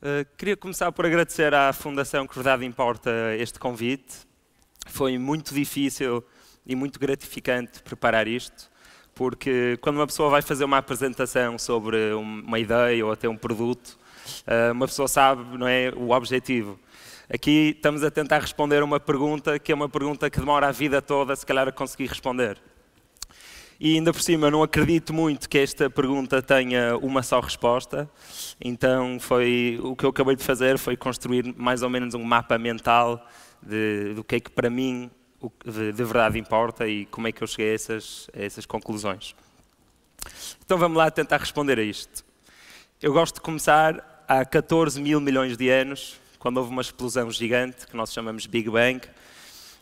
Eh, queria começar por agradecer à Fundação que Verdade Importa este convite. Foi muito difícil e muito gratificante preparar isto, porque quando uma pessoa vai fazer uma apresentação sobre uma ideia ou até um produto, eh, uma pessoa sabe não é, o objetivo. Aqui estamos a tentar responder uma pergunta que é uma pergunta que demora a vida toda, se calhar, a conseguir responder. E ainda por cima, não acredito muito que esta pergunta tenha uma só resposta. Então, foi o que eu acabei de fazer foi construir mais ou menos um mapa mental de, do que é que para mim de, de, verdade importa e como é que eu cheguei a essas, a essas conclusões. Então, vamos lá tentar responder a isto. Eu gosto de começar há 14 mil milhões de anos, quando houve uma explosão gigante, que nós chamamos Big Bang,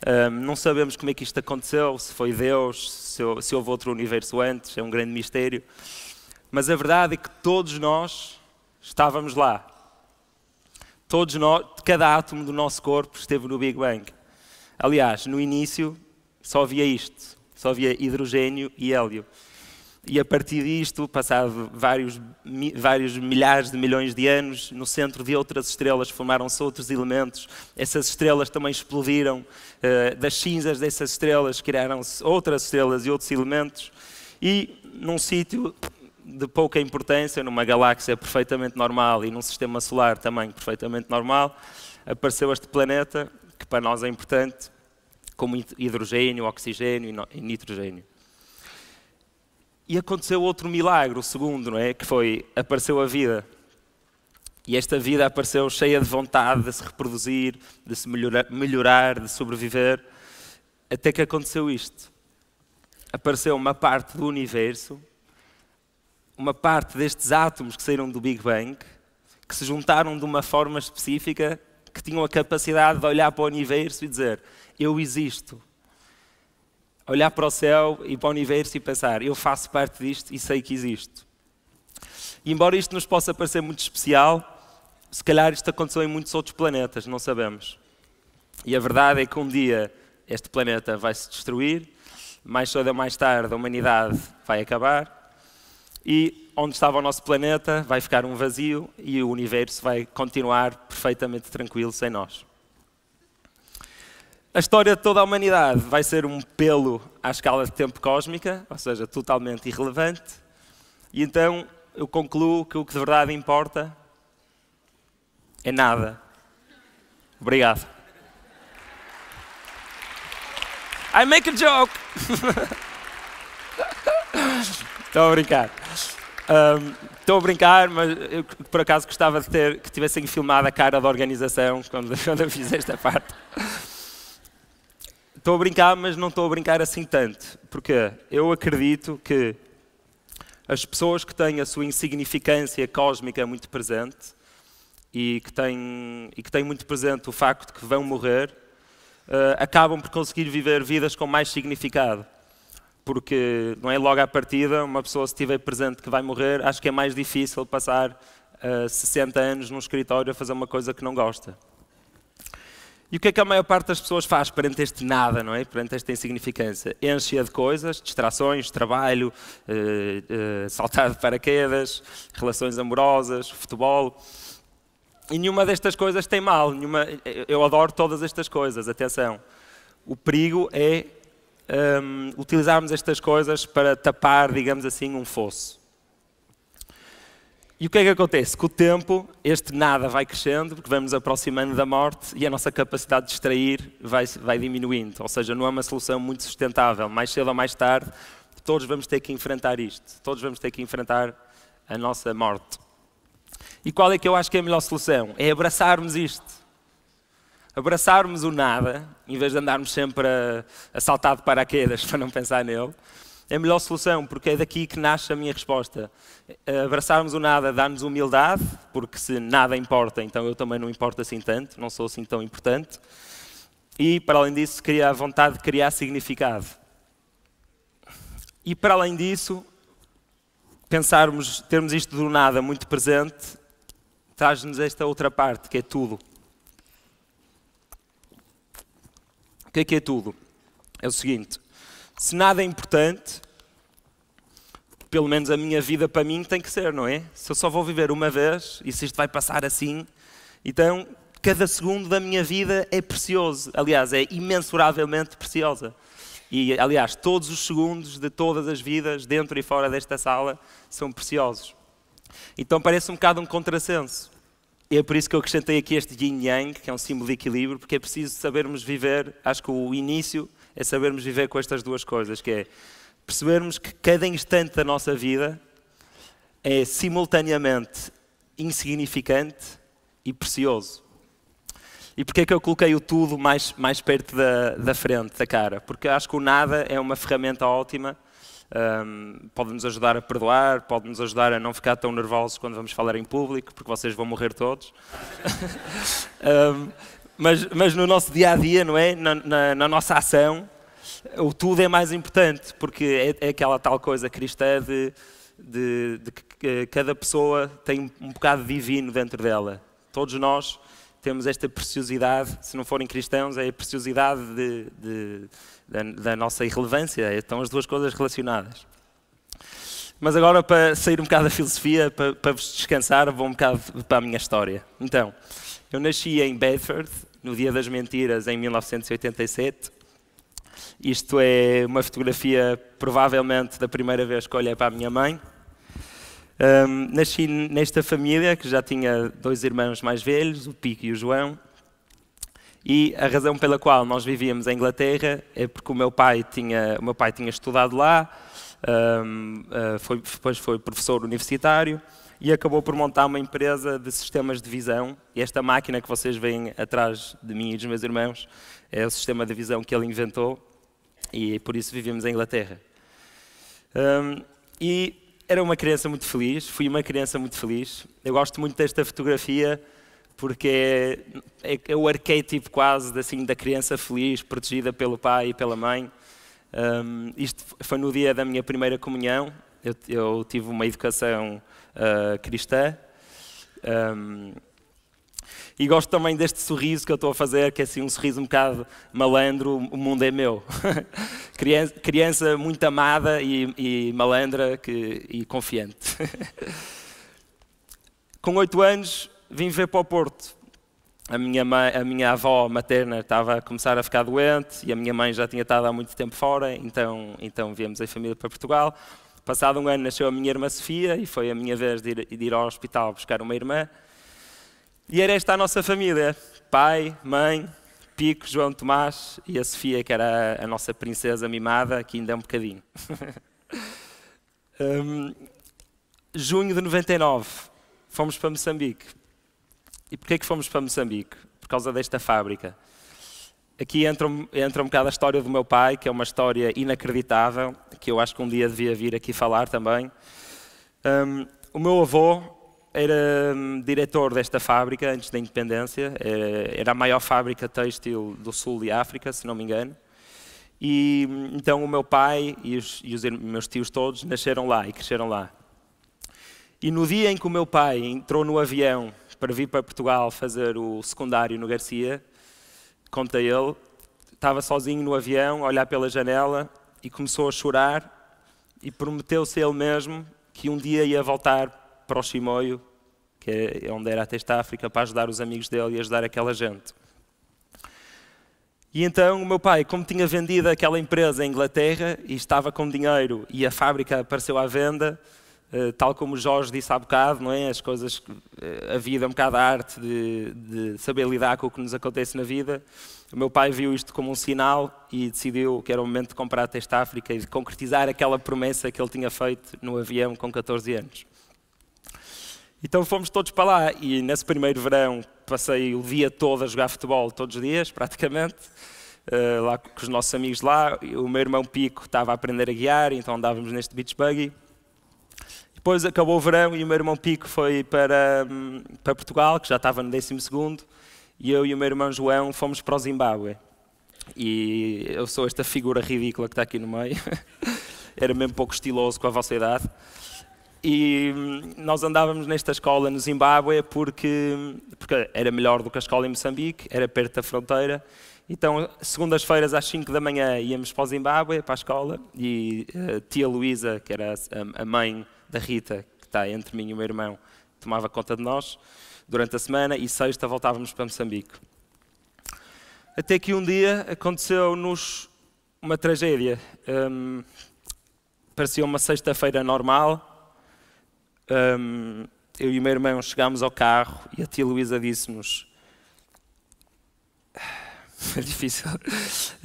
um, não sabemos como é que isto aconteceu, se foi Deus, se, se houve outro universo antes, é um grande mistério. Mas a verdade é que todos nós estávamos lá. Todos nós, cada átomo do nosso corpo esteve no Big Bang. Aliás, no início só havia isto, só havia hidrogênio e hélio. E a partir disto, passado vários, vários milhares de milhões de anos, no centro de outras estrelas formaram-se outros elementos. Essas estrelas também explodiram. Eh, das cinzas dessas estrelas criaram-se outras estrelas e outros elementos. E num sítio de pouca importância, numa galáxia perfeitamente normal e num sistema solar também perfeitamente normal, apareceu este planeta que para nós é importante, como hidrogênio, oxigênio e nitrogênio. E aconteceu outro milagre, o segundo, não é? Que foi, apareceu a vida. E esta vida apareceu cheia de vontade de se reproduzir, de se melhorar, melhorar de sobreviver, até que aconteceu isto. Apareceu uma parte do universo, uma parte destes átomos que saíram do Big Bang, que se juntaram de uma forma específica, que tinham a capacidade de olhar para o universo e dizer: Eu existo olhar para o céu e para o universo e pensar: eu faço parte disto e sei que existo. E embora isto nos possa parecer muito especial, se calhar isto aconteceu em muitos outros planetas, não sabemos. E a verdade é que um dia este planeta vai se destruir, mais cedo ou mais tarde a humanidade vai acabar, e onde estava o nosso planeta vai ficar um vazio e o universo vai continuar perfeitamente tranquilo sem nós. A história de toda a humanidade vai ser um pelo à escala de tempo cósmica, ou seja, totalmente irrelevante. E então eu concluo que o que de verdade importa é nada. Obrigado. I make a joke. Estou a brincar. Um, estou a brincar, mas eu, por acaso gostava de ter que tivessem filmado a cara da organização quando, quando eu fiz esta parte. Estou a brincar, mas não estou a brincar assim tanto, porque eu acredito que as pessoas que têm a sua insignificância cósmica muito presente e que têm, e que têm muito presente o facto de que vão morrer, uh, acabam por conseguir viver vidas com mais significado. Porque não é logo à partida, uma pessoa se tiver presente que vai morrer, acho que é mais difícil passar uh, eh, 60 anos num escritório a fazer uma coisa que não gosta. E o que é que a maior parte das pessoas faz perante este nada, não é? Perante esta insignificância? Enche-a de coisas, distrações, trabalho, eh, eh, saltar de paraquedas, relações amorosas, futebol. E nenhuma destas coisas tem mal. Nenhuma, eu adoro todas estas coisas, atenção. O perigo é um, utilizarmos estas coisas para tapar, digamos assim, um fosso. E o que é que acontece? Com o tempo, este nada vai crescendo, porque vamos aproximando da morte e a nossa capacidade de extrair vai, vai diminuindo. Ou seja, não é uma solução muito sustentável. Mais cedo ou mais tarde, todos vamos ter que enfrentar isto. Todos vamos ter que enfrentar a nossa morte. E qual é que eu acho que é a melhor solução? É abraçarmos isto. Abraçarmos o nada, em vez de andarmos sempre a, a saltar de paraquedas para não pensar nele é a melhor solução, porque é daqui que nasce a minha resposta. Eh, abraçarmos o nada dá-nos humildade, porque se nada importa, então eu também não importo assim tanto, não sou assim tão importante. E, para além disso, cria a vontade de criar significado. E, para além disso, pensarmos, termos isto do nada muito presente, traz-nos esta outra parte, que é tudo. O que é que é tudo? É o seguinte, se nada é importante, pelo menos a minha vida para mim tem que ser, não é? Se eu só vou viver uma vez e se isto vai passar assim, então cada segundo da minha vida é precioso. Aliás, é imensuravelmente preciosa. E, aliás, todos os segundos de todas as vidas, dentro e fora desta sala, são preciosos. Então parece um bocado um contrassenso. E é por isso que eu acrescentei aqui este yin-yang, que é um símbolo de equilíbrio, porque é preciso sabermos viver, acho que o início é sabermos viver com estas duas coisas, que é percebermos que cada instante da nossa vida é simultaneamente insignificante e precioso. E porquê é que eu coloquei o tudo mais, mais perto da, da frente, da cara? Porque acho que o nada é uma ferramenta ótima, um, pode nos ajudar a perdoar, pode nos ajudar a não ficar tão nervosos quando vamos falar em público, porque vocês vão morrer todos. um, mas, mas no nosso dia a dia, não é? Na, na, na nossa ação, o tudo é mais importante, porque é, é aquela tal coisa cristã de, de, de, que eh, cada pessoa tem um bocado divino dentro dela. Todos nós temos esta preciosidade, se não forem cristãos, é a preciosidade de, da, da nossa irrelevância. É, estão as duas coisas relacionadas. Mas agora, para sair um bocado da filosofia, para, para, vos descansar, vou um bocado para a minha história. Então, eu nasci em Bedford, no Dia das Mentiras, em 1987. Isto é uma fotografia, provavelmente, da primeira vez que olhei para a minha mãe. Um, nasci nesta família, que já tinha dois irmãos mais velhos, o Pico e o João. E a razão pela qual nós vivíamos em Inglaterra é porque o meu pai tinha, o meu pai tinha estudado lá, um, ah, foi, depois foi professor universitário, e acabou por montar uma empresa de sistemas de visão. e Esta máquina que vocês veem atrás de mim e dos meus irmãos é o sistema de visão que ele inventou e por isso vivíamos em Inglaterra. Um, e era uma criança muito feliz, fui uma criança muito feliz. Eu gosto muito desta fotografia porque é, é, é o arquétipo quase assim, da criança feliz, protegida pelo pai e pela mãe. Um, isto foi no dia da minha primeira comunhão. Eu, eu tive uma educação eh, cristã. Um, e gosto também deste sorriso que eu estou a fazer, que é assim um sorriso um bocado malandro, o mundo é meu. criança, criança, muito amada e, e malandra que, e confiante. Com oito anos vim ver para o Porto. A minha, mãe, a minha avó materna estava a começar a ficar doente e a minha mãe já tinha estado há muito tempo fora, então, então viemos em família para Portugal. Passado um ano nasceu a minha irmã Sofia e foi a minha vez de ir, de ir ao hospital buscar uma irmã. E era esta a nossa família: pai, mãe, Pico, João Tomás e a Sofia, que era a nossa princesa mimada, que ainda é um bocadinho. um, junho de 99, fomos para Moçambique. E porquê que fomos para Moçambique? Por causa desta fábrica. Aqui entra, entra um bocado a história do meu pai, que é uma história inacreditável, que eu acho que um dia devia vir aqui falar também. Um, o meu avô era hum, diretor desta fábrica antes da independência, eh, era a maior fábrica têxtil do sul de África, se não me engano. E hum, então o meu pai e os, e os meus tios todos nasceram lá e cresceram lá. E no dia em que o meu pai entrou no avião para vir para Portugal fazer o secundário no Garcia, conta ele, estava sozinho no avião, a olhar pela janela e começou a chorar e prometeu-se ele mesmo que um dia ia voltar para o Chimoio, que é, é onde era até Testa África, para ajudar os amigos dele e ajudar aquela gente. E então o meu pai, como tinha vendido aquela empresa em Inglaterra e estava com dinheiro e a fábrica apareceu à venda, eh, tal como o Jorge disse há bocado, não é? as coisas, eh, a vida é um bocado a arte de, de, saber lidar com o que nos acontece na vida. O meu pai viu isto como um sinal e decidiu que era o momento de comprar a testa África e de concretizar aquela promessa que ele tinha feito no avião com 14 anos. Então fomos todos para lá e nesse primeiro verão passei o dia todo a jogar futebol, todos os dias praticamente, eh, lá com os nossos amigos lá. O meu irmão Pico estava a aprender a guiar, então andávamos neste beach buggy. Depois acabou o verão e o meu irmão Pico foi para, hum, para Portugal, que já estava no 12 segundo, e eu e o meu irmão João fomos para o Zimbábue. E eu sou esta figura ridícula que está aqui no meio. Era mesmo pouco estiloso com a vossa idade. E hum, nós andávamos nesta escola no Zimbábue porque, hum, porque era melhor do que a escola em Moçambique, era perto da fronteira. Então, segundas-feiras às 5 da manhã íamos para o Zimbábue, para a escola, e a eh, tia Luísa, que era a mãe Rita, que está entre mim e o meu irmão, tomava conta de nós durante a semana e sexta voltávamos para Moçambique. Até que um dia aconteceu-nos uma tragédia. Um, parecia uma sexta-feira normal. Um, eu e o meu irmão chegámos ao carro e a tia Luísa disse-nos. Ah, é difícil.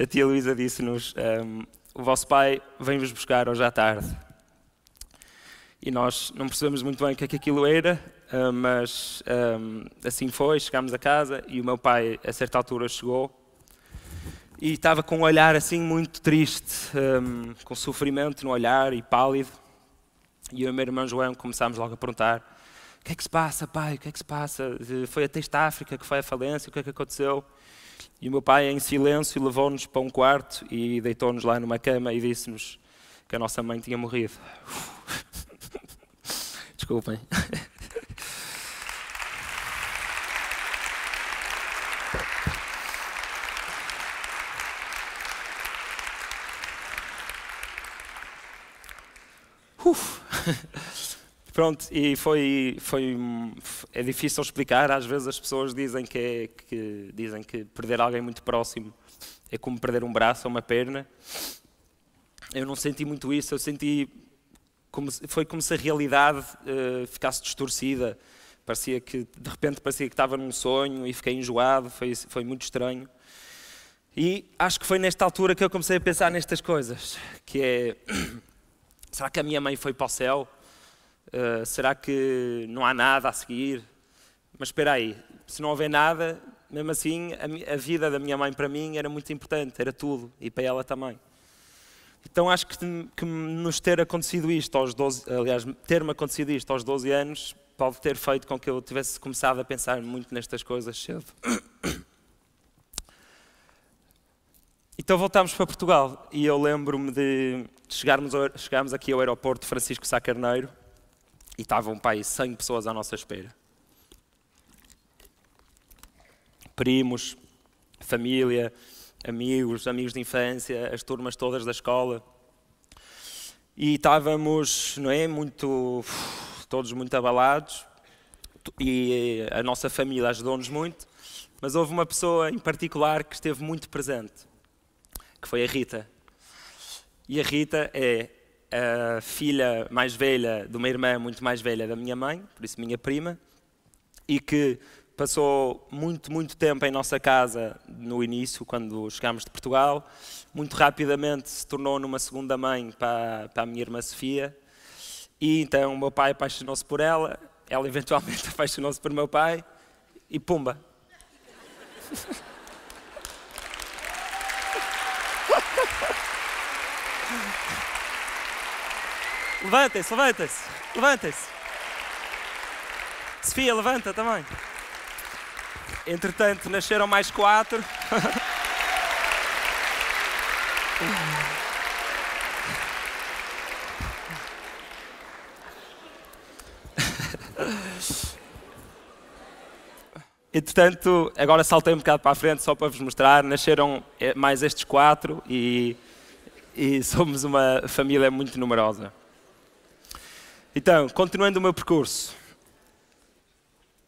A tia Luísa disse-nos: um, O vosso pai vem-vos buscar hoje à tarde e nós não percebemos muito bem o que é que aquilo era, ah, mas ah, assim foi, chegámos a casa e o meu pai a certa altura chegou e estava com um olhar assim muito triste, ah, com sofrimento no olhar e pálido. E eu e o meu irmão João começámos logo a perguntar o que é que se passa, pai, o que é que se passa? Eh, foi até esta África que foi a falência, o que é que aconteceu? E o meu pai, em silêncio, levou-nos para um quarto e deitou-nos lá numa cama e disse-nos que a nossa mãe tinha morrido. Desculpem. Uf. Pronto, e foi, foi, é difícil explicar, às vezes as pessoas dizem que, é, que, dizem que perder alguém muito próximo é como perder um braço ou é uma perna. Eu não senti muito isso, eu senti como se, foi como se a realidade uh, ficasse distorcida. Parecia que, de repente, parecia que estava num sonho e fiquei enjoado, foi, foi muito estranho. E acho que foi nesta altura que eu comecei a pensar nestas coisas, que é, será que a minha mãe foi para o céu? Uh, será que não há nada a seguir? Mas espera aí, se não houver nada, mesmo assim, a, a vida da minha mãe para mim era muito importante, era tudo, e para ela também. Então acho que, que nos ter acontecido isto aos 12, aliás, ter-me acontecido isto aos 12 anos, pode ter feito com que eu tivesse começado a pensar muito nestas coisas cedo. Então voltámos para Portugal e eu lembro-me de chegarmos, chegarmos aqui ao aeroporto Francisco Sá Carneiro e estavam para aí 100 pessoas à nossa espera. Primos, família, amigos, amigos de infância, as turmas todas da escola. E estávamos, não é, muito, todos muito abalados e a nossa família ajudou-nos muito, mas houve uma pessoa em particular que esteve muito presente, que foi a Rita. E a Rita é a filha mais velha de uma irmã muito mais velha da minha mãe, por isso minha prima, e que passou muito, muito tempo em nossa casa no início, quando chegámos de Portugal. Muito rapidamente se tornou numa segunda mãe para, para a minha irmã Sofia. E então o meu pai apaixonou-se por ela, ela eventualmente apaixonou-se por meu pai e pumba. levanta se levanta se levanta se Sofia, levanta também. Entretanto, nasceram mais quatro. Entretanto, agora saltei um bocado para a frente só para vos mostrar. Nasceram eh, mais estes quatro e, e somos uma família muito numerosa. Então, continuando o meu percurso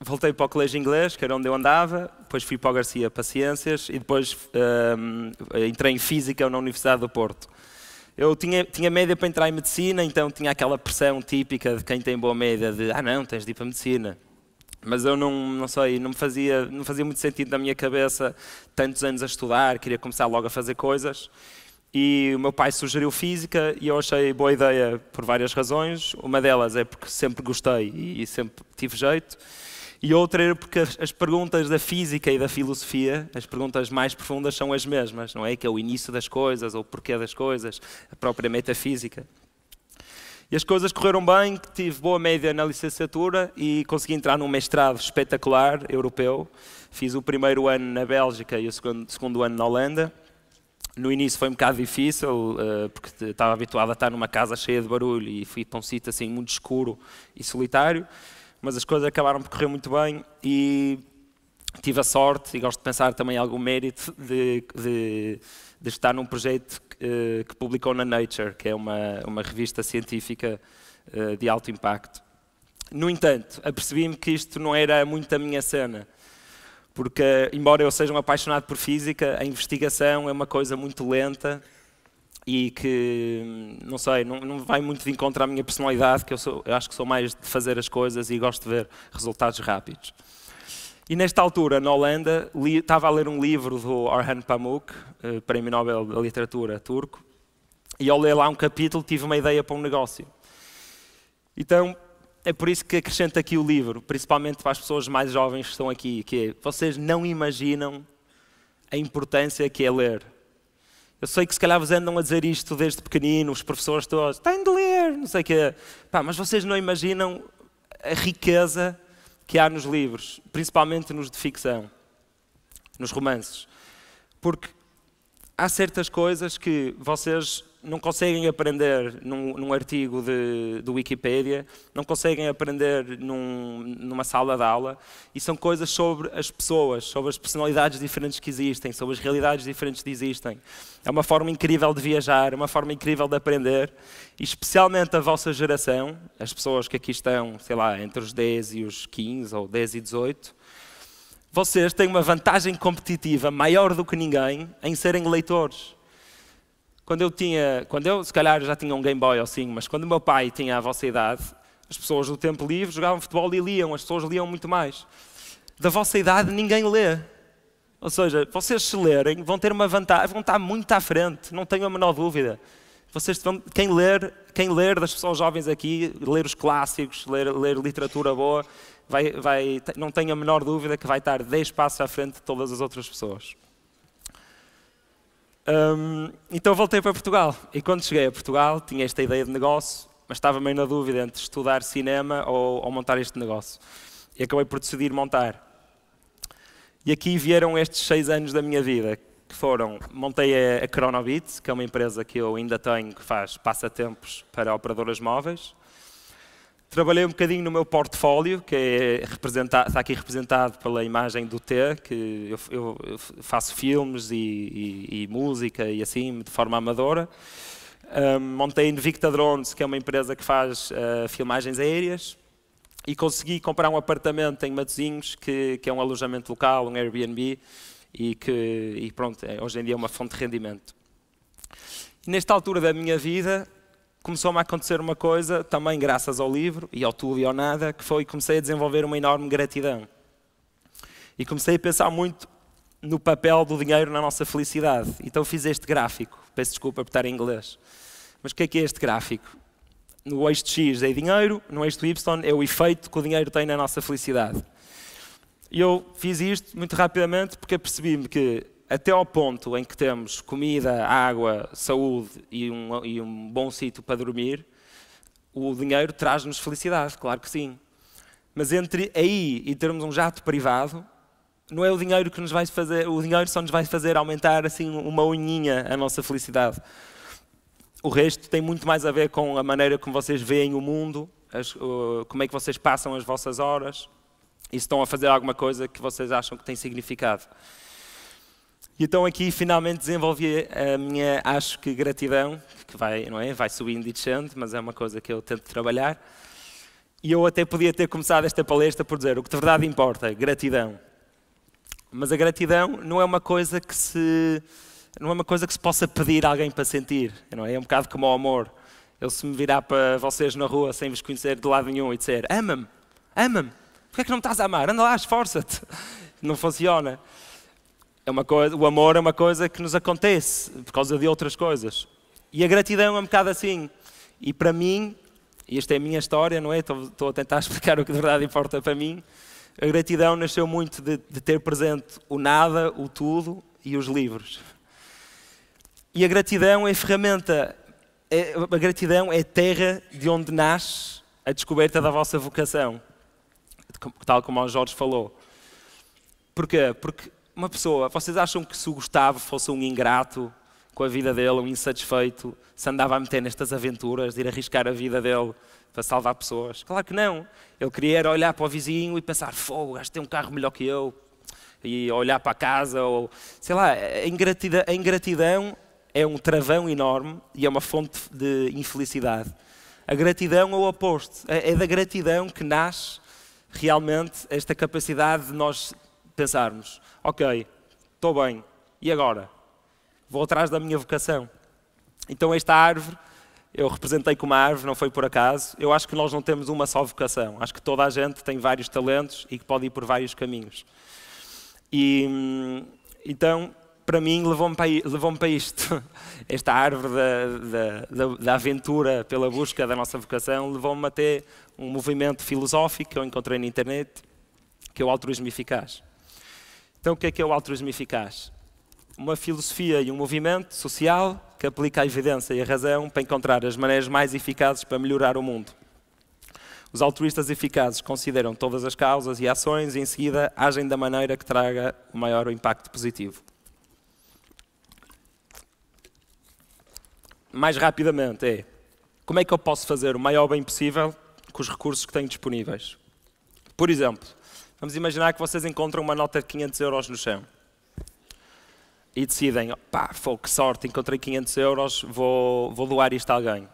voltei para o colégio inglês, que era onde eu andava, depois fui para o Garcia para Ciências e depois um, ehm, entrei em Física na Universidade do Porto. Eu tinha, tinha média para entrar em Medicina, então tinha aquela pressão típica de quem tem boa média, de ah não, tens de ir para Medicina. Mas eu não, não sei, não fazia, não fazia muito sentido na minha cabeça tantos anos a estudar, queria começar logo a fazer coisas. E o meu pai sugeriu física e eu achei boa ideia por várias razões. Uma delas é porque sempre gostei e sempre tive jeito. E outra era porque as, perguntas da física e da filosofia, as perguntas mais profundas são as mesmas, não é? Que é o início das coisas, ou o porquê das coisas, a própria metafísica. E as coisas correram bem, tive boa média na licenciatura e consegui entrar num mestrado espetacular, europeu. Fiz o primeiro ano na Bélgica e o segundo, segundo ano na Holanda. No início foi um bocado difícil, eh, porque estava habituado a estar numa casa cheia de barulho e fui para um sítio assim muito escuro e solitário mas as coisas acabaram por correr muito bem e tive a sorte, e gosto de pensar também algum mérito, de, de, de estar num projeto que, eh, que, publicou na Nature, que é uma, uma revista científica eh, de alto impacto. No entanto, apercebi-me que isto não era muito a minha cena, porque, embora eu seja um apaixonado por física, a investigação é uma coisa muito lenta e que, hum, não sei, não, não vai muito de encontro à minha personalidade, que eu, sou, eu acho que sou mais de fazer as coisas e gosto de ver resultados rápidos. E nesta altura, na Holanda, li, estava a ler um livro do Orhan Pamuk, eh, Prémio Nobel da Literatura turco, e ao ler lá um capítulo tive uma ideia para um negócio. Então, é por isso que acrescento aqui o livro, principalmente para as pessoas mais jovens que estão aqui, que é, vocês não imaginam a importância que é ler. Eu sei que se calhar vos andam a dizer isto desde pequenino, os professores todos, têm de ler, não sei o quê. Pá, mas vocês não imaginam a riqueza que há nos livros, principalmente nos de ficção, nos romances. Porque há certas coisas que vocês não conseguem aprender num, num artigo de, do Wikipedia, não conseguem aprender num, numa sala de aula, e são coisas sobre as pessoas, sobre as personalidades diferentes que existem, sobre as realidades diferentes que existem. É uma forma incrível de viajar, é uma forma incrível de aprender, e especialmente a vossa geração, as pessoas que aqui estão, sei lá, entre os 10 e os 15, ou 10 e 18, vocês têm uma vantagem competitiva maior do que ninguém em serem leitores. Quando eu tinha, quando eu se calhar já tinha um Game Boy ou assim, mas quando o meu pai tinha a vossa idade, as pessoas do tempo livre jogavam futebol e liam, as pessoas liam muito mais. Da vossa idade ninguém lê. Ou seja, vocês se lerem vão ter uma vantagem, vão estar muito à frente, não tenho a menor dúvida. Vocês vão, quem ler, quem ler das pessoas jovens aqui, ler os clássicos, ler, ler literatura boa, vai, vai, não tenho a menor dúvida que vai estar 10 passos à frente de todas as outras pessoas. Um, então voltei para Portugal. E quando cheguei a Portugal, tinha esta ideia de negócio, mas estava meio na dúvida entre estudar cinema ou, ou montar este negócio. E acabei por decidir montar. E aqui vieram estes seis anos da minha vida, que foram... Montei a, a Chronobit, que é uma empresa que eu ainda tenho, que faz passatempos para operadoras móveis. Trabalhei um bocadinho no meu portfólio, que é está aqui representado pela imagem do T, que eu, eu, faço filmes e, e, e, música e assim, de forma amadora. Um, montei Invicta Drones, que é uma empresa que faz uh, filmagens aéreas, e consegui comprar um apartamento em Matozinhos, que, que é um alojamento local, um Airbnb, e que e pronto, é, hoje em dia é uma fonte de rendimento. Nesta altura da minha vida, começou-me a acontecer uma coisa, também graças ao livro e ao tudo e ao nada, que foi comecei a desenvolver uma enorme gratidão. E comecei a pensar muito no papel do dinheiro na nossa felicidade. Então fiz este gráfico. Peço desculpa por estar em inglês. Mas o que é que é este gráfico? No eixo X é dinheiro, no eixo Y é o efeito que o dinheiro tem na nossa felicidade. E eu fiz isto muito rapidamente porque percebi-me que até ao ponto em que temos comida, água, saúde e um, e um bom sítio para dormir, o dinheiro traz-nos felicidade, claro que sim. Mas entre aí e termos um jato privado, não é o dinheiro que nos vai fazer, o dinheiro só nos vai fazer aumentar assim uma unhinha a nossa felicidade. O resto tem muito mais a ver com a maneira como vocês veem o mundo, as, uh, como é que vocês passam as vossas horas e se estão a fazer alguma coisa que vocês acham que tem significado. E então aqui finalmente desenvolvi eh, a minha, acho que, gratidão, que vai, não é? vai subindo e descendo, mas é uma coisa que eu tento trabalhar. E eu até podia ter começado esta palestra por dizer o que de verdade importa, gratidão. Mas a gratidão não é uma coisa que se, não é uma coisa que se possa pedir a alguém para sentir, não é? É um bocado como o amor. Ele se me virar para vocês na rua sem vos conhecer de lado nenhum e dizer ama-me, ama-me, porquê é que não me estás a amar? Anda lá, esforça-te. Não funciona. É uma coisa, o amor é uma coisa que nos acontece por causa de outras coisas. E a gratidão é um bocado assim. E para mim, e esta é a minha história, não é? Estou, estou a tentar explicar o que de verdade importa para mim. A gratidão nasceu muito de, de ter presente o nada, o tudo e os livros. E a gratidão é ferramenta, é, a gratidão é terra de onde nasce a descoberta da vossa vocação, tal como o Jorge falou. Porquê? Porque uma pessoa, vocês acham que se o Gustavo fosse um ingrato com a vida dele, um insatisfeito, se andava a meter nestas aventuras, de ir arriscar a vida dele para salvar pessoas? Claro que não. Ele queria olhar para o vizinho e pensar: fogo, acho que tem um carro melhor que eu. E olhar para a casa, ou sei lá, a ingratidão, a ingratidão é um travão enorme e é uma fonte de infelicidade. A gratidão é o oposto. É, é da gratidão que nasce realmente esta capacidade de nós pensarmos: ok, estou bem, e agora? Vou atrás da minha vocação. Então, esta árvore, eu representei como uma árvore, não foi por acaso. Eu acho que nós não temos uma só vocação. Acho que toda a gente tem vários talentos e que pode ir por vários caminhos. E então, para mim, levou-me para, levou para, isto. Esta árvore da, da, da, aventura pela busca da nossa vocação levou-me até um movimento filosófico que eu encontrei na internet, que é o altruismo eficaz. Então, o que é que é o altruísmo eficaz? Uma filosofia e um movimento social que aplica a evidência e a razão para encontrar as maneiras mais eficazes para melhorar o mundo. Os altruístas eficazes consideram todas as causas e ações e, em seguida, agem da maneira que traga o maior impacto positivo. Mais rapidamente, é como é que eu posso fazer o maior bem possível com os recursos que tenho disponíveis? Por exemplo, Vamos imaginar que vocês encontram uma nota de 500 euros no chão. E decidem, pá, foi que sorte, encontrei 500 euros, vou, vou doar isto a alguém.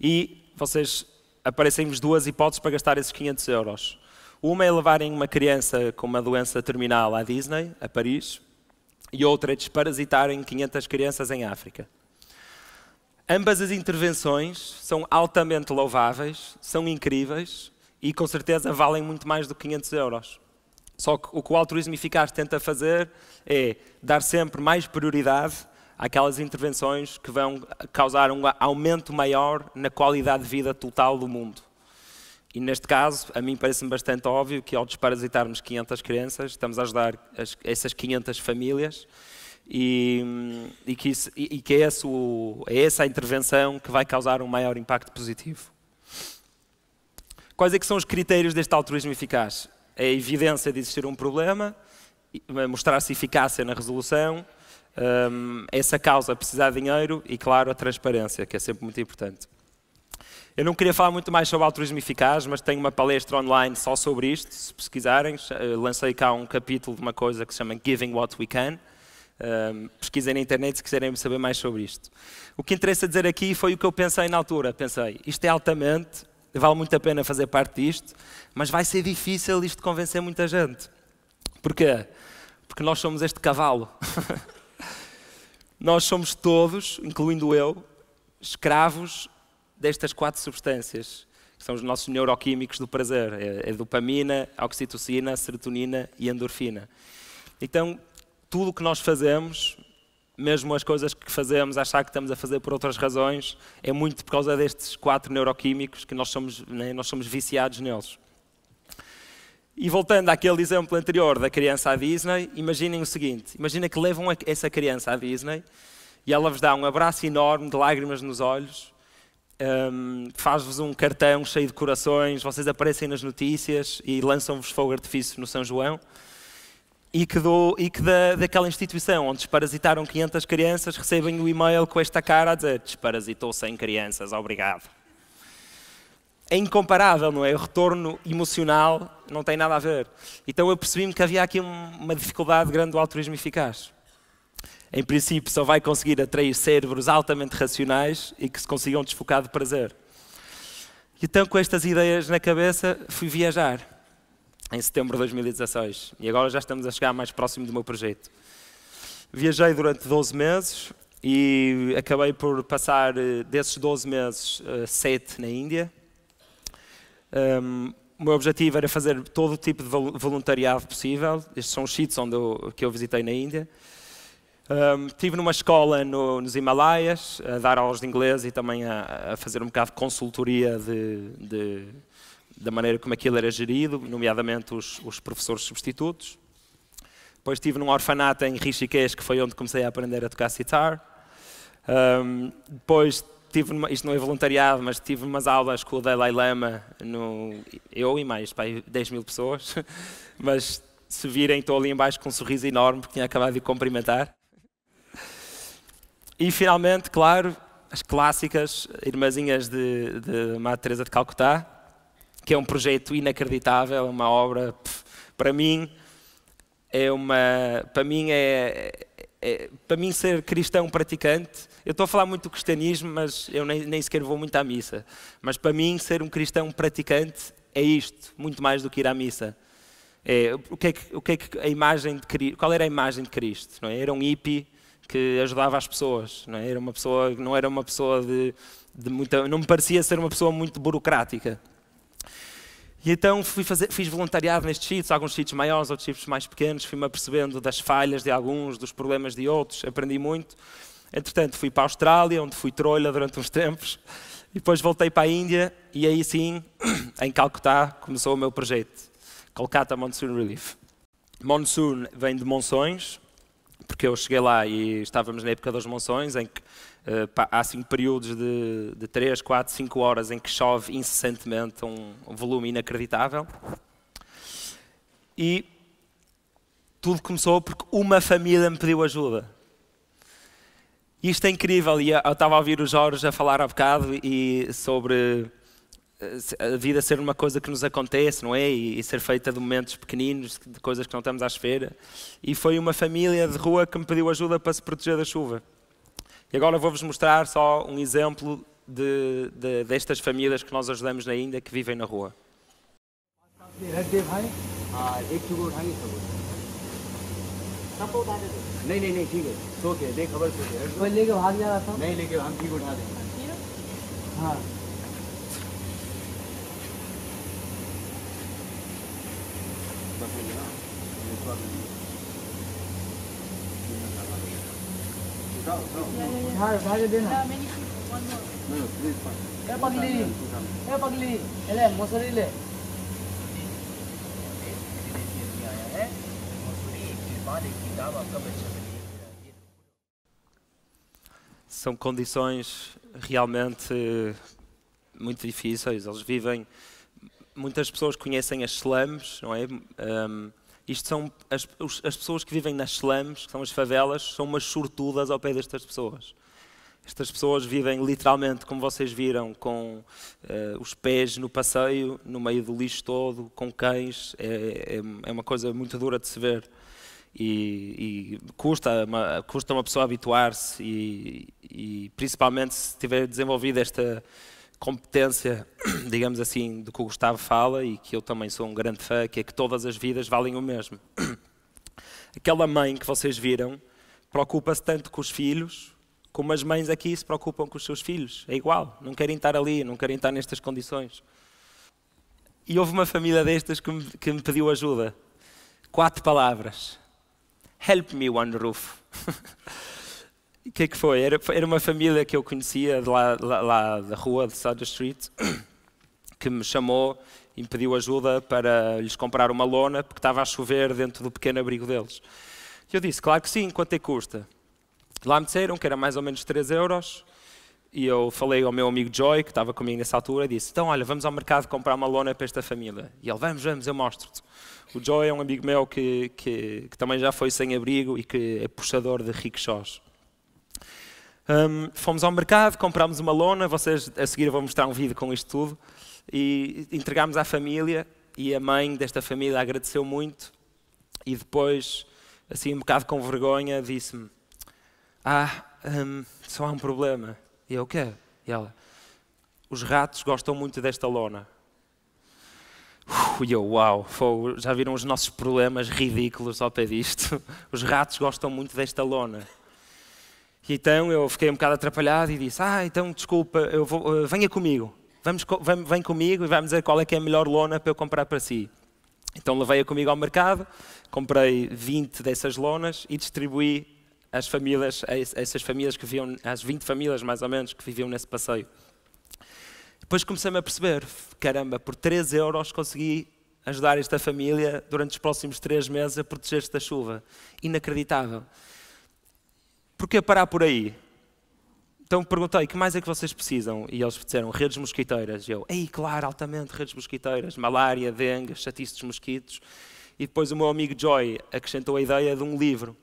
E vocês aparecem-vos duas hipóteses para gastar esses 500 euros. Uma é levarem uma criança com uma doença terminal à Disney, a Paris, e outra é desparasitarem 500 crianças em África. Ambas as intervenções são altamente louváveis, são incríveis, e com certeza valem muito mais do que 500 euros. Só que o que o altruísmo eficaz tenta fazer é dar sempre mais prioridade àquelas intervenções que vão causar um aumento maior na qualidade de vida total do mundo. E neste caso, a mim parece-me bastante óbvio que ao desparasitarmos 500 crianças, estamos a ajudar as, essas 500 famílias e, e que, isso, e, e que é, é essa a intervenção que vai causar um maior impacto positivo. Quais é que são os critérios deste altruísmo eficaz? É a evidência de existir um problema, eh, mostrar-se eficácia na resolução, um, eh, essa causa precisar de dinheiro e, claro, a transparência, que é sempre muito importante. Eu não queria falar muito mais sobre altruísmo eficaz, mas tenho uma palestra online só sobre isto, se pesquisarem. Eh, lancei cá um capítulo de uma coisa que se chama Giving What We Can. Um, pesquisem na internet se quiserem saber mais sobre isto. O que interessa dizer aqui foi o que eu pensei na altura. Pensei, isto é altamente vale muito a pena fazer parte disto, mas vai ser difícil isto convencer muita gente. Porquê? Porque nós somos este cavalo. nós somos todos, incluindo eu, escravos destas quatro substâncias, que são os nossos neuroquímicos do prazer: é, é dopamina, oxitocina, serotonina e endorfina. Então, tudo o que nós fazemos mesmo as coisas que fazemos, achar que estamos a fazer por outras razões, é muito por causa destes quatro neuroquímicos que nós somos, né, nós somos viciados neles. E voltando àquele exemplo anterior da criança à Disney, imaginem o seguinte: imagina que levam essa criança à Disney e ela vos dá um abraço enorme, de lágrimas nos olhos, um, faz-vos um cartão cheio de corações, vocês aparecem nas notícias e lançam-vos fogo artifício no São João e que, do, e que da, daquela instituição onde desparasitaram 500 crianças recebem o um e-mail com esta cara a dizer desparasitou 100 crianças, obrigado. É incomparável, não é? O retorno emocional não tem nada a ver. Então eu percebi-me que havia aqui uma dificuldade grande do altruísmo eficaz. Em princípio, só vai conseguir atrair cérebros altamente racionais e que se consigam desfocar de prazer. Então, com estas ideias na cabeça, fui viajar em setembro de 2016 e agora já estamos a chegar mais próximo do meu projeto. Viajei durante 12 meses e acabei por passar eh, desses 12 meses, 7 eh, na Índia. Um, ehm, o meu objetivo era fazer todo o tipo de voluntariado possível. Estes são os sítios onde eu, que eu visitei na Índia. Um, ehm, estive numa escola no, nos Himalaias, a dar aulas de inglês e também a, a fazer um bocado de consultoria de, de da maneira como aquilo era gerido, nomeadamente os, os professores substitutos. Depois estive num orfanato em Rishikesh, que foi onde comecei a aprender a tocar sitar. Um, depois tive, numa, isto não é voluntariado, mas tive umas aulas com o Dalai Lama, no, eu e mais, pá, 10 mil pessoas. Mas se virem, estou ali embaixo com um sorriso enorme, porque tinha acabado de cumprimentar. E finalmente, claro, as clássicas irmãzinhas de, de Madre Teresa de Calcutá, que é um projeto inacreditável, uma obra, para mim, é uma, para mim é, é, para mim ser cristão praticante, eu estou a falar muito do cristianismo, mas eu nem, nem sequer vou muito à missa, mas para mim ser um cristão praticante é isto, muito mais do que ir à missa. É, o, que é que, o que é que a imagem de qual era a imagem de Cristo? Não é? Era um hippie que ajudava as pessoas, não é? era uma pessoa, não era uma pessoa de, de muita, não me parecia ser uma pessoa muito burocrática. E então fazer, fiz voluntariado nestes sítios, alguns sítios maiores, outros sítios mais pequenos, fui-me apercebendo das falhas de alguns, dos problemas de outros, aprendi muito. Entretanto, fui para a Austrália, onde fui trolha durante uns tempos, e depois voltei para a Índia, e aí sim, em Calcutá, começou o meu projeto, Kolkata Monsoon Relief. Monsoon vem de monções, porque eu cheguei lá e estávamos na época das monções, em que uh, pá, há assim, períodos de, de 3, 4, 5 horas em que chove incessantemente um, um volume inacreditável. E tudo começou porque uma família me pediu ajuda. Isto é incrível, e eu estava a ouvir o Jorge a falar há bocado e sobre eh, a vida ser uma coisa que nos acontece, não é? E, e, ser feita de momentos pequeninos, de coisas que não estamos à espera. E foi uma família de rua que me pediu ajuda para se proteger da chuva. E agora vou-vos mostrar só um exemplo de, de, destas famílias que nós ajudamos na Índia que vivem na rua. नहीं não, नहीं não, है não, के não, खबर não, के não, भाग não, रहा não, नहीं não, हम não, उठा não, हाँ São condições realmente muito difíceis. Eles vivem muitas pessoas conhecem as slums, não é? Um, isto são as, as, pessoas que vivem nas slums, que são as favelas, são umas sortudas ao pé destas pessoas. Estas pessoas vivem literalmente, como vocês viram, com uh, os pés no passeio, no meio do lixo todo, com cães. É, é, é uma coisa muito dura de se ver. E, e custa, uma, custa uma pessoa habituar-se, e, e principalmente se tiver desenvolvido esta competência, digamos assim, do que o Gustavo fala e que eu também sou um grande fã, que é que todas as vidas valem o mesmo. Aquela mãe que vocês viram preocupa-se tanto com os filhos, como as mães aqui se preocupam com os seus filhos. É igual, não querem estar ali, não querem estar nestas condições. E houve uma família destas que me, que me pediu ajuda. Quatro palavras. Help me, one roof. O que é que foi? Era, era uma família que eu conhecia lá, lá, lá da rua, de South Street, que me chamou e me pediu ajuda para lhes comprar uma lona, porque estava a chover dentro do pequeno abrigo deles. E eu disse, claro que sim, quanto é que custa? Lá me disseram que era mais ou menos 3 euros, e eu falei ao meu amigo Joy, que estava comigo nessa altura, e disse, então olha, vamos ao mercado comprar uma lona para esta família. E ele, vamos, vamos, eu mostro-te. O Joy é um amigo meu que, que, que também já foi sem abrigo e que é puxador de rickshaws. Um, fomos ao mercado, comprámos uma lona, vocês a seguir vão vou mostrar um vídeo com isto tudo, e entregámos à família, e a mãe desta família agradeceu muito, e depois, assim um bocado com vergonha, disse-me, ah, um, só há um problema. E eu, o quê? E ela, os ratos gostam muito desta lona. E eu, uau, já viram os nossos problemas ridículos ao pé disto? Os ratos gostam muito desta lona então eu fiquei um bocado atrapalhado e disse: Ah, então desculpa, eu vou, uh, venha comigo. Vamos, vem, vem comigo e vamos ver qual é que é a melhor lona para eu comprar para si. Então levei-a comigo ao mercado, comprei 20 dessas lonas e distribuí às famílias, essas famílias que viviam, às 20 famílias mais ou menos que viviam nesse passeio. Depois comecei-me a perceber, caramba, por 3 euros consegui ajudar esta família durante os próximos 3 meses a proteger-se da chuva. Inacreditável. Porquê parar por aí? Então perguntei, que mais é que vocês precisam? E eles disseram, redes mosquiteiras. E eu, ei, claro, altamente, redes mosquiteiras, malária, dengue, chatice dos mosquitos. E depois o meu amigo Joy acrescentou a ideia de um livro.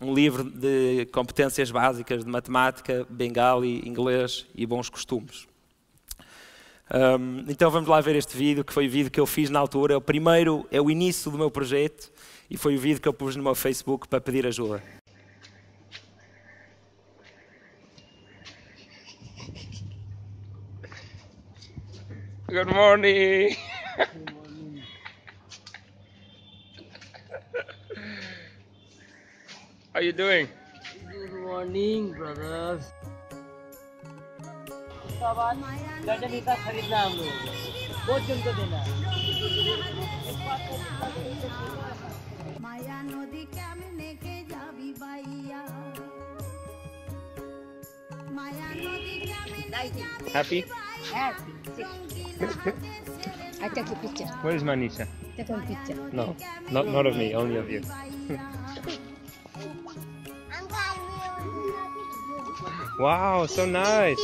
Um livro de competências básicas de matemática, bengali, inglês e bons costumes. Um, então vamos lá ver este vídeo, que foi o vídeo que eu fiz na altura. É o primeiro, é o início do meu projeto e foi o vídeo que eu pus no meu Facebook para pedir ajuda. Good morning. Good morning. How you doing? Good morning, brothers. गर्जन का खरीदना हम लोग बहुत जन को देना माया नदी कैमने I take a picture. Where is Manisha? Take tá one picture. No, not, not of me, only of you. wow, so nice.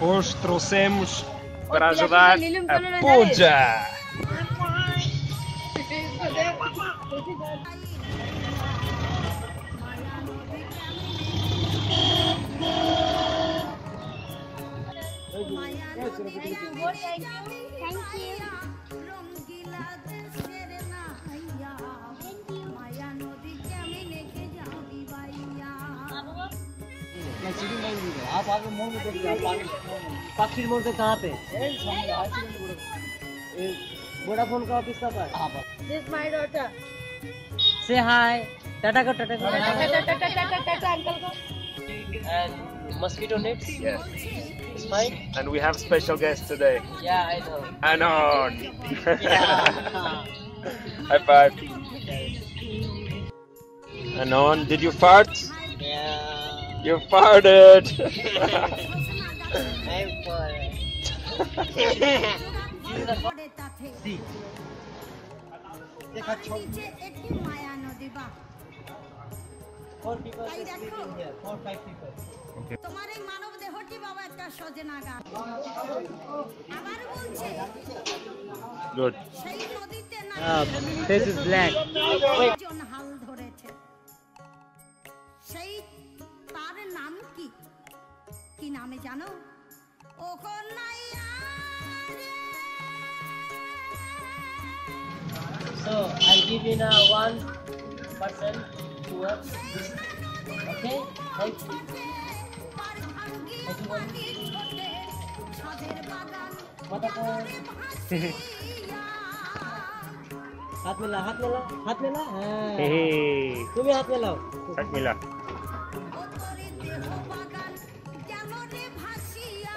Hoje trouxemos para ajudar a Puja. बोलते कहाँ पे वोडाफोन का ऑफिस कहाँ पर दिस माय डॉटर से हाय mosquito nets yes mine and we have special guests today yeah i know anon yeah. high five anon did you fart yeah you farted তোমার এই মানব দেহটি বাবা একটা সজনা গাছ বলছে সেই নদীতে সেই তার নাম কি কি নামে জানো So I give in a one person to work. Okay, thank you. हाथ मिला हाथ मिला हाथ मिला तुम भी हाथ मिलाओ हाथ मिला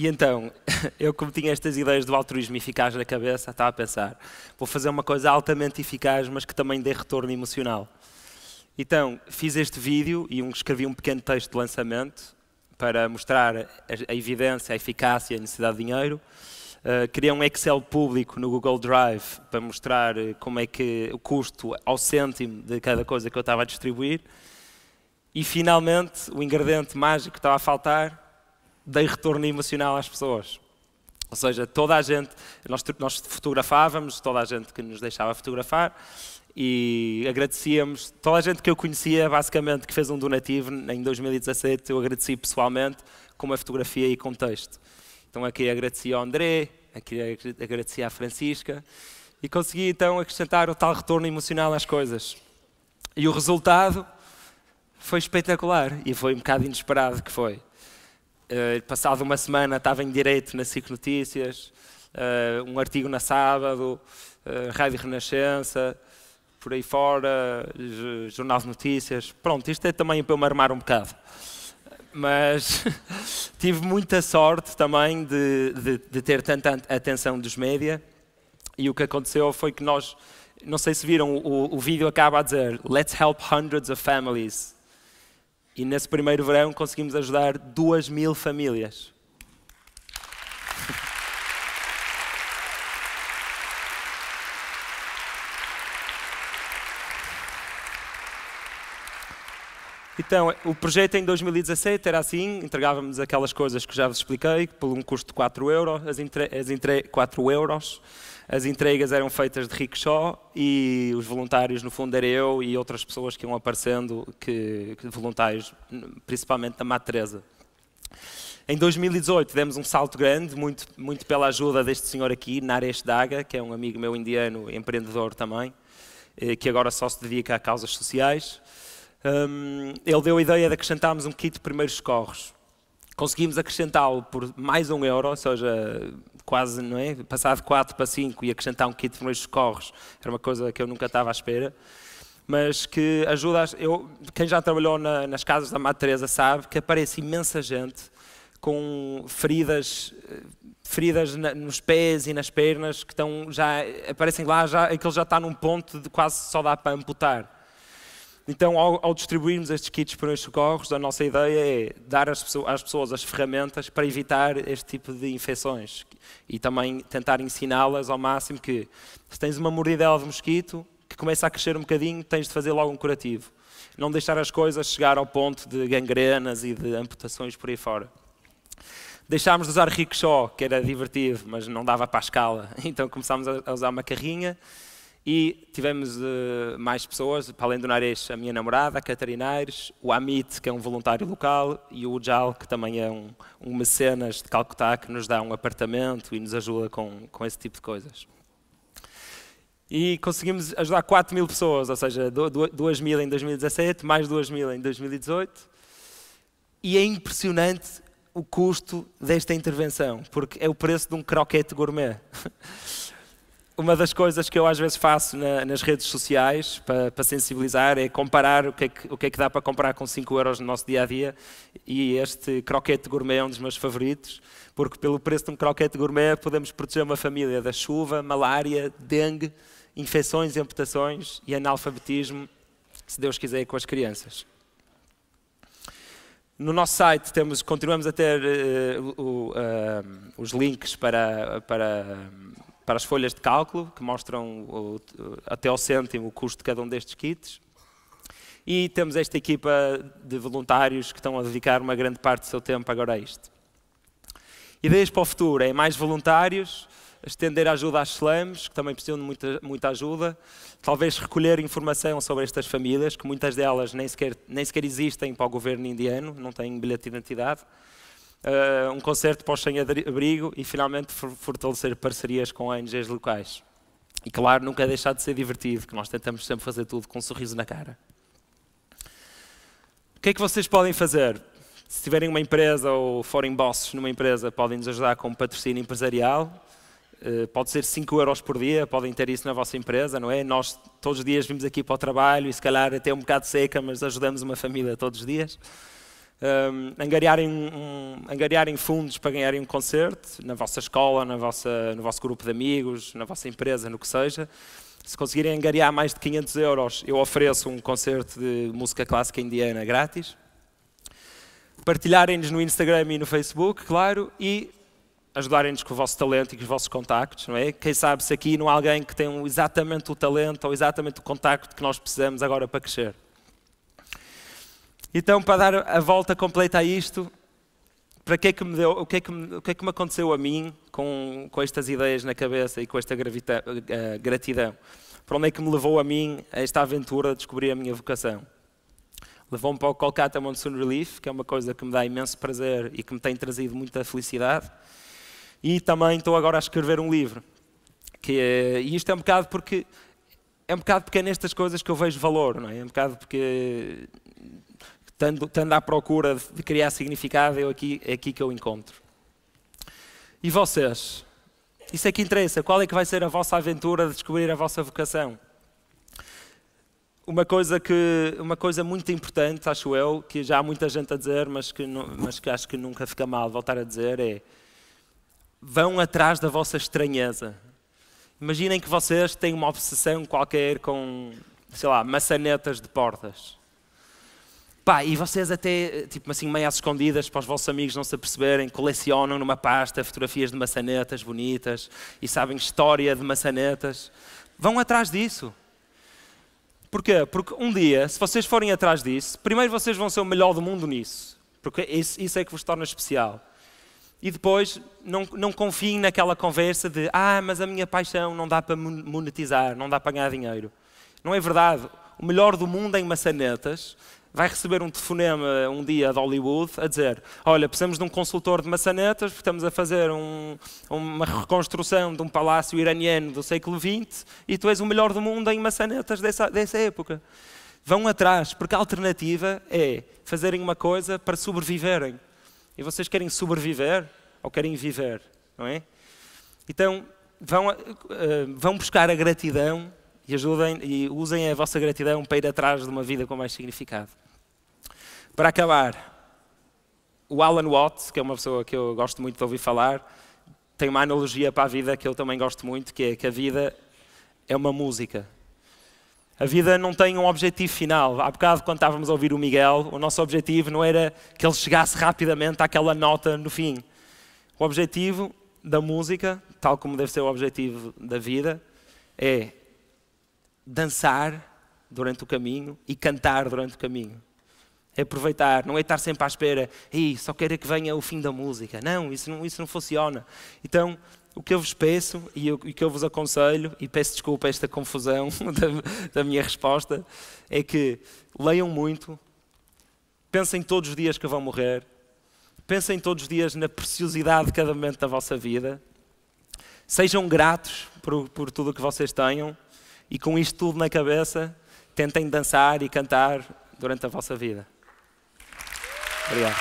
E então, eu como tinha estas ideias do altruísmo eficaz na cabeça, estava a pensar, vou fazer uma coisa altamente eficaz, mas que também dê retorno emocional. Então, fiz este vídeo e um, escrevi um pequeno texto de lançamento para mostrar a, a evidência, a eficácia e a necessidade de dinheiro. Uh, criei um Excel público no Google Drive para mostrar eh, como é que o custo ao cêntimo de cada coisa que eu estava a distribuir. E finalmente, o ingrediente mágico que estava a faltar dei retorno emocional às pessoas. Ou seja, toda a gente, nós, nós fotografávamos, toda a gente que nos deixava fotografar e agradecíamos, toda a gente que eu conhecia, basicamente, que fez um donativo em 2017, eu agradeci pessoalmente com uma fotografia e com texto. Então aqui agradeci ao André, aqui agradeci à Francisca e consegui então acrescentar o tal retorno emocional às coisas. E o resultado foi espetacular e foi um bocado inesperado que foi. Uh, eh, passado uma semana estava em direito na SIC Notícias, uh, um artigo na sábado, uh, Rádio Renascença, por aí fora, Jornal de Notícias. Pronto, isto é também para eu me armar um bocado. Mas tive muita sorte também de, de, de ter tanta atenção dos média. E o que aconteceu foi que nós, não sei se viram, o, o vídeo acaba a dizer: Let's help hundreds of families e nesse primeiro verão conseguimos ajudar 2 mil famílias. Então, o projeto em 2017 era assim, entregávamos aquelas coisas que já vos expliquei, por um custo de 4 euros, as, entre, as entre, 4 euros as entregas eram feitas de rickshaw e os voluntários, no fundo, era eu e outras pessoas que iam aparecendo, que, que voluntários, principalmente da Matreza. Em 2018 demos um salto grande, muito, muito pela ajuda deste senhor aqui, Naresh Daga, que é um amigo meu indiano, empreendedor também, eh, que agora só se dedica a causas sociais. Hum, ele deu a ideia de acrescentarmos um kit de primeiros socorros. Conseguimos acrescentá-lo por mais um euro, ou seja, quase, não é? Passar de 4 para 5 e acrescentar um kit de primeiros socorros era uma coisa que eu nunca estava à espera. Mas que ajuda. Eu, quem já trabalhou na, nas casas da Madre Teresa sabe que aparece imensa gente com feridas feridas na, nos pés e nas pernas que estão já aparecem lá já aquilo já está num ponto de quase só dá para amputar então, ao, ao, distribuirmos estes kits para os socorros, a nossa ideia é dar às pessoas, às pessoas as ferramentas para evitar este tipo de infecções e também tentar ensiná-las ao máximo que se tens uma mordidela de mosquito que começa a crescer um bocadinho, tens de fazer logo um curativo. Não deixar as coisas chegar ao ponto de gangrenas e de amputações por aí fora. Deixámos de usar rickshaw, que era divertido, mas não dava para a escala. Então começámos a usar uma carrinha e tivemos uh, mais pessoas, para além do Nares, a minha namorada, a Catarina Aires, o Amit, que é um voluntário local, e o Ujal, que também é um, um mecenas de Calcutá, que nos dá um apartamento e nos ajuda com, com esse tipo de coisas. E conseguimos ajudar 4 mil pessoas, ou seja, 2 mil em 2017, mais 2 mil em 2018. E é impressionante o custo desta intervenção, porque é o preço de um croquete gourmet. uma das coisas que eu às vezes faço na, nas redes sociais para, para, sensibilizar é comparar o que é que, o que, é que dá para comprar com 5 euros no nosso dia a dia. E este croquete gourmet é um dos meus favoritos, porque pelo preço de um croquete gourmet podemos proteger uma família da chuva, malária, dengue, infecções e amputações e analfabetismo, se Deus quiser, com as crianças. No nosso site temos, continuamos a ter uh, uh, uh, os links para. para para as folhas de cálculo, que mostram o, até ao cêntimo o custo de cada um destes kits. E temos esta equipa de voluntários que estão a dedicar uma grande parte do seu tempo agora a isto. Ideias para o futuro é mais voluntários, estender a ajuda às slums, que também precisam de muita, muita ajuda, talvez recolher informação sobre estas famílias, que muitas delas nem sequer, nem sequer existem para o governo indiano, não têm bilhete de identidade uh, um concerto para o sem-abrigo e finalmente fortalecer parcerias com ONGs locais. E claro, nunca deixar de ser divertido, que nós tentamos sempre fazer tudo com um sorriso na cara. O que é que vocês podem fazer? Se tiverem uma empresa ou forem bosses numa empresa, podem nos ajudar com um patrocínio empresarial. Eh, pode ser 5 euros por dia, podem ter isso na vossa empresa, não é? Nós todos os dias vimos aqui para o trabalho e se calhar até um bocado seca, mas ajudamos uma família todos os dias um, angariarem, um, angariarem fundos para ganharem um concerto, na vossa escola, na vossa, no vosso grupo de amigos, na vossa empresa, no que seja. Se conseguirem angariar mais de 500 euros, eu ofereço um concerto de música clássica indiana grátis. Partilharem-nos no Instagram e no Facebook, claro, e ajudarem-nos com o vosso talento e com os vossos contactos, não é? Quem sabe se aqui não há alguém que tem exatamente o talento ou exatamente o contacto que nós precisamos agora para crescer. Então, para dar a volta completa a isto, para que é que me deu, o, que é que me, o que é que me aconteceu a mim com, com estas ideias na cabeça e com esta gravita, uh, gratidão? Para onde é que me levou a mim esta aventura de descobrir a minha vocação? Levou-me para o Colcata Monsoon Relief, que é uma coisa que me dá imenso prazer e que me tem trazido muita felicidade. E também estou agora a escrever um livro. Que é, e isto é um bocado porque é um bocado porque é nestas coisas que eu vejo valor, não é? É um bocado porque estando, tando à procura de criar significado, eu é aqui, é aqui que eu encontro. E vocês? Isso é que interessa. Qual é que vai ser a vossa aventura de descobrir a vossa vocação? Uma coisa, que, uma coisa muito importante, acho eu, que já há muita gente a dizer, mas que, mas que acho que nunca fica mal voltar a dizer, é vão atrás da vossa estranheza. Imaginem que vocês têm uma obsessão qualquer com, sei lá, maçanetas de portas. Pá, e vocês até, tipo assim, meias escondidas, para os vossos amigos não se aperceberem, colecionam numa pasta fotografias de maçanetas bonitas e sabem história de maçanetas. Vão atrás disso. Porquê? Porque um dia, se vocês forem atrás disso, primeiro vocês vão ser o melhor do mundo nisso. Porque isso é que vos torna especial. E depois, não, não confiem naquela conversa de ah, mas a minha paixão não dá para monetizar, não dá para ganhar dinheiro. Não é verdade. O melhor do mundo é em maçanetas vai receber um telefonema um dia de Hollywood a dizer: Olha, precisamos de um consultor de maçanetas, porque estamos a fazer um, uma reconstrução de um palácio iraniano do século XX e tu és o melhor do mundo em maçanetas dessa, dessa época. Vão atrás, porque a alternativa é fazerem uma coisa para sobreviverem. E vocês querem sobreviver ou querem viver, não é? Então, vão, eh, vão buscar a gratidão e ajudem e usem a vossa gratidão para ir atrás de uma vida com mais significado. Para acabar, o Alan Watts, que é uma pessoa que eu gosto muito de ouvir falar, tem uma analogia para a vida que eu também gosto muito, que é que a vida é uma música. A vida não tem um objetivo final. Há bocado, quando estávamos a ouvir o Miguel, o nosso objetivo não era que ele chegasse rapidamente àquela nota no fim. O objetivo da música, tal como deve ser o objetivo da vida, é dançar durante o caminho e cantar durante o caminho. É aproveitar, não é estar sempre à espera, e só quero é que venha o fim da música. Não, isso não, isso não funciona. Então, o que eu vos peço e o que eu vos aconselho, e peço desculpa esta confusão da, da, minha resposta, é que leiam muito, pensem todos os dias que vão morrer, pensem todos os dias na preciosidade de cada momento da vossa vida, sejam gratos por, por tudo o que vocês tenham e com isto tudo na cabeça, tentem dançar e cantar durante a vossa vida. Obrigado.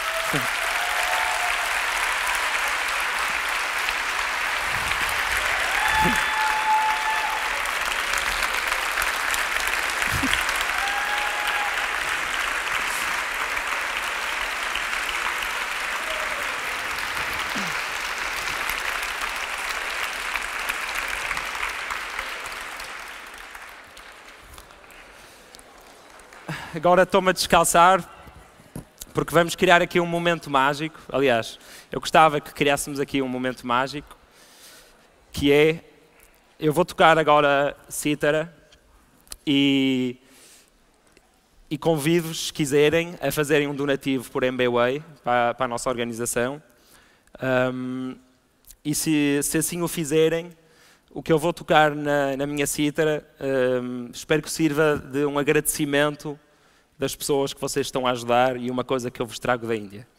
agora estou-me a descalçar, porque vamos criar aqui um momento mágico. Aliás, eu gostava que criássemos aqui um momento mágico, que é, eu vou tocar agora cítara e, e convido-vos, se quiserem, a fazerem um donativo por MBWay para, para a nossa organização. Um, e se, se assim o fizerem, o que eu vou tocar na, na minha cítara, um, espero que sirva de um agradecimento das pessoas que vocês estão a ajudar e uma coisa que eu vos trago da Índia.